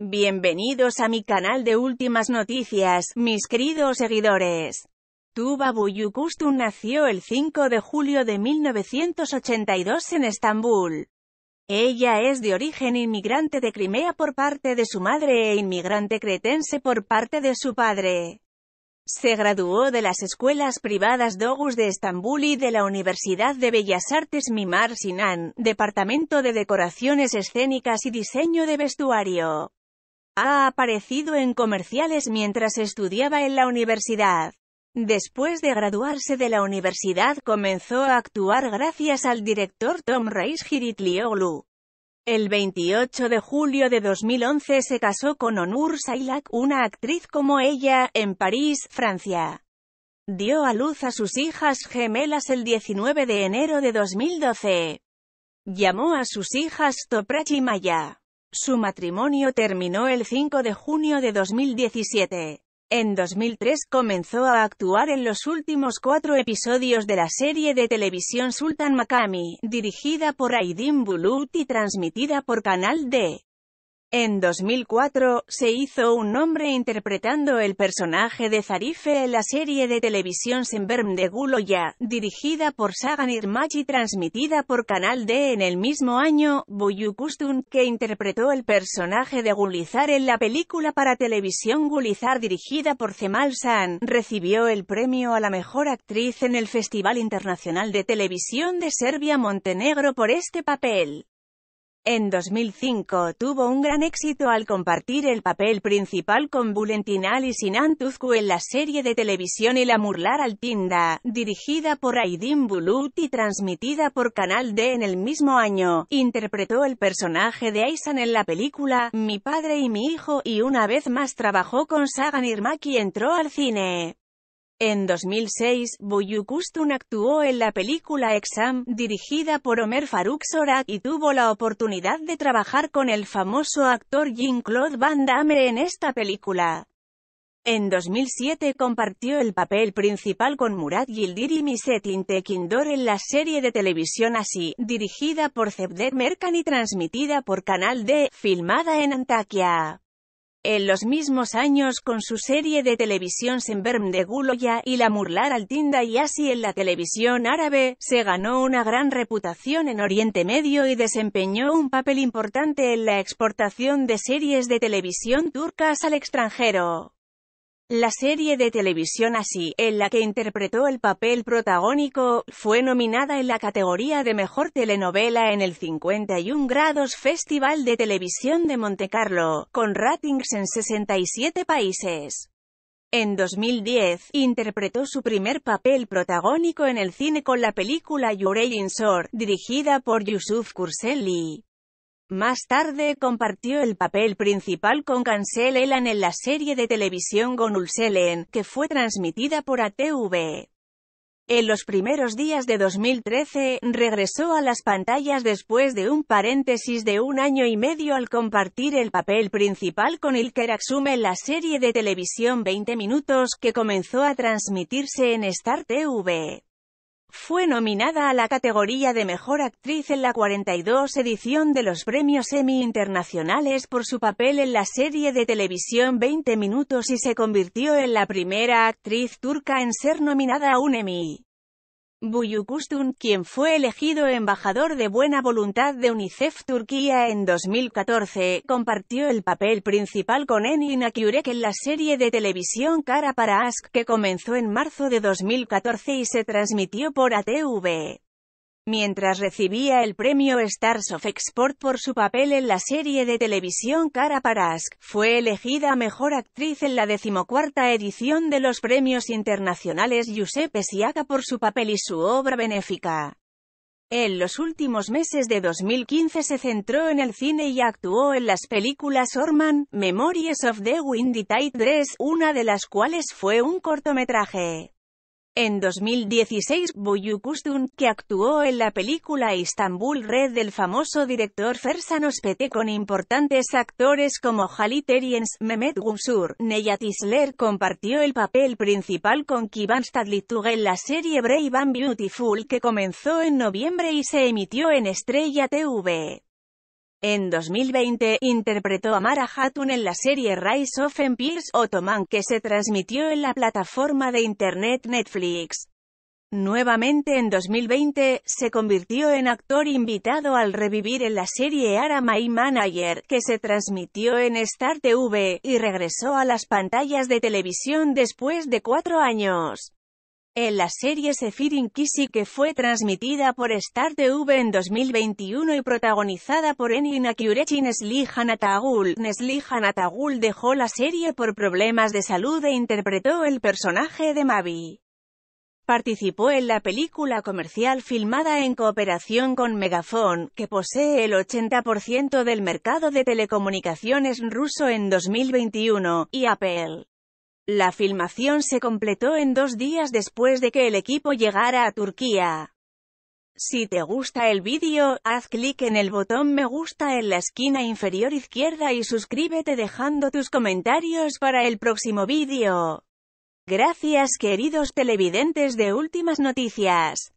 Bienvenidos a mi canal de últimas noticias, mis queridos seguidores. Tuba Buyukustun nació el 5 de julio de 1982 en Estambul. Ella es de origen inmigrante de Crimea por parte de su madre e inmigrante cretense por parte de su padre. Se graduó de las escuelas privadas Dogus de Estambul y de la Universidad de Bellas Artes Mimar Sinan, Departamento de Decoraciones Escénicas y Diseño de Vestuario. Ha aparecido en comerciales mientras estudiaba en la universidad. Después de graduarse de la universidad comenzó a actuar gracias al director Tom Reis Giritlioglu. El 28 de julio de 2011 se casó con Onur Sailak, una actriz como ella, en París, Francia. Dio a luz a sus hijas gemelas el 19 de enero de 2012. Llamó a sus hijas Toprach y Maya. Su matrimonio terminó el 5 de junio de 2017. En 2003 comenzó a actuar en los últimos cuatro episodios de la serie de televisión Sultan Makami, dirigida por Aydin Bulut y transmitida por Canal D. En 2004, se hizo un nombre interpretando el personaje de Zarife en la serie de televisión Semberm de Guloya, dirigida por Sagan Irmachi y transmitida por Canal D en el mismo año, Buyu Kustun, que interpretó el personaje de Gulizar en la película para televisión Gulizar dirigida por Zemal San, recibió el premio a la mejor actriz en el Festival Internacional de Televisión de Serbia-Montenegro por este papel. En 2005 tuvo un gran éxito al compartir el papel principal con Bulentin y Sinan Tuzcu en la serie de televisión El Amurlar al Tinda, dirigida por Aydin Bulut y transmitida por Canal D en el mismo año. Interpretó el personaje de Aysan en la película Mi padre y mi hijo y una vez más trabajó con Sagan Irmaki y entró al cine. En 2006, Kustun actuó en la película Exam, dirigida por Omer Faruk Sorak, y tuvo la oportunidad de trabajar con el famoso actor Jean-Claude Van Damme en esta película. En 2007 compartió el papel principal con Murat Yildir y Misetin Tekindor en la serie de televisión Así, dirigida por Zebdet Merkan y transmitida por Canal D, filmada en Antakya. En los mismos años con su serie de televisión Semberm de Guloya y La Murlar tinda y así en la televisión árabe, se ganó una gran reputación en Oriente Medio y desempeñó un papel importante en la exportación de series de televisión turcas al extranjero. La serie de televisión Así, en la que interpretó el papel protagónico, fue nominada en la categoría de Mejor Telenovela en el 51 Grados Festival de Televisión de Montecarlo, con ratings en 67 países. En 2010, interpretó su primer papel protagónico en el cine con la película Your Sor, dirigida por Yusuf Kurseli. Más tarde compartió el papel principal con Cancel Elan en la serie de televisión Gonulselen, que fue transmitida por ATV. En los primeros días de 2013, regresó a las pantallas después de un paréntesis de un año y medio al compartir el papel principal con Ilker Aksum en la serie de televisión 20 Minutos, que comenzó a transmitirse en Star TV. Fue nominada a la categoría de Mejor Actriz en la 42 edición de los Premios Emmy Internacionales por su papel en la serie de televisión 20 Minutos y se convirtió en la primera actriz turca en ser nominada a un Emmy. Buyukustun, quien fue elegido embajador de buena voluntad de UNICEF Turquía en 2014, compartió el papel principal con Eni Nakiurek en la serie de televisión Cara para Ask que comenzó en marzo de 2014 y se transmitió por ATV mientras recibía el premio Stars of Export por su papel en la serie de televisión Cara Parask, fue elegida Mejor Actriz en la decimocuarta edición de los premios internacionales Giuseppe Siaga por su papel y su obra benéfica. En los últimos meses de 2015 se centró en el cine y actuó en las películas Orman, Memories of the Windy Tide Dress, una de las cuales fue un cortometraje. En 2016, Kustun, que actuó en la película Istanbul Red del famoso director Fersan Ospete con importantes actores como Halit Eriens, Mehmet Gumsur, Neyat Isler compartió el papel principal con Kivan Stadlitug en la serie Brave and Beautiful que comenzó en noviembre y se emitió en Estrella TV. En 2020, interpretó a Mara Hatun en la serie Rise of Empires Ottoman que se transmitió en la plataforma de internet Netflix. Nuevamente en 2020, se convirtió en actor invitado al revivir en la serie Ara Manager, que se transmitió en Star TV, y regresó a las pantallas de televisión después de cuatro años. En la serie Sefirin Kisi, que fue transmitida por Star TV en 2021 y protagonizada por Enina y Nesli Hanatagul. Nesli dejó la serie por problemas de salud e interpretó el personaje de Mavi. Participó en la película comercial filmada en cooperación con Megafon, que posee el 80% del mercado de telecomunicaciones ruso en 2021, y Apple. La filmación se completó en dos días después de que el equipo llegara a Turquía. Si te gusta el vídeo, haz clic en el botón me gusta en la esquina inferior izquierda y suscríbete dejando tus comentarios para el próximo vídeo. Gracias queridos televidentes de Últimas Noticias.